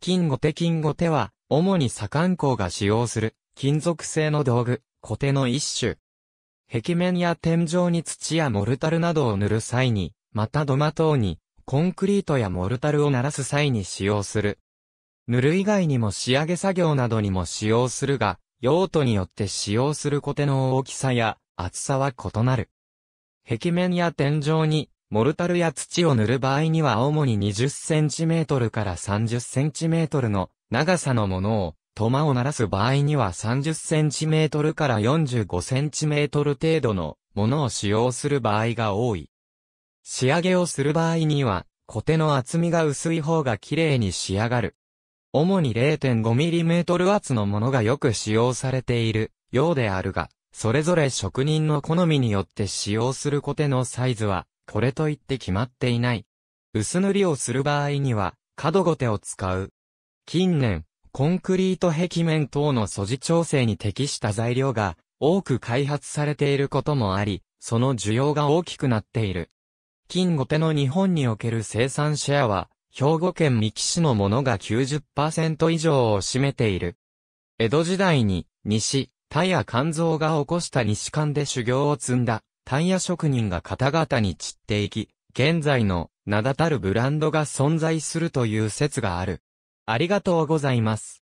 金後手金後手は、主に左官工が使用する、金属製の道具、コテの一種。壁面や天井に土やモルタルなどを塗る際に、また土間等に、コンクリートやモルタルを鳴らす際に使用する。塗る以外にも仕上げ作業などにも使用するが、用途によって使用するコテの大きさや厚さは異なる。壁面や天井にモルタルや土を塗る場合には主に 20cm から 30cm の長さのものを、トマを鳴らす場合には 30cm から 45cm 程度のものを使用する場合が多い。仕上げをする場合には、コテの厚みが薄い方が綺麗に仕上がる。主に 0.5mm 厚のものがよく使用されているようであるが、それぞれ職人の好みによって使用するコテのサイズはこれといって決まっていない。薄塗りをする場合には、角ごてを使う。近年、コンクリート壁面等の素地調整に適した材料が多く開発されていることもあり、その需要が大きくなっている。金ごての日本における生産シェアは、兵庫県三木市のものが90%以上を占めている。江戸時代に、西、田や肝臓が起こした西館で修行を積んだ、単野職人が方々に散っていき、現在の名だたるブランドが存在するという説がある。ありがとうございます。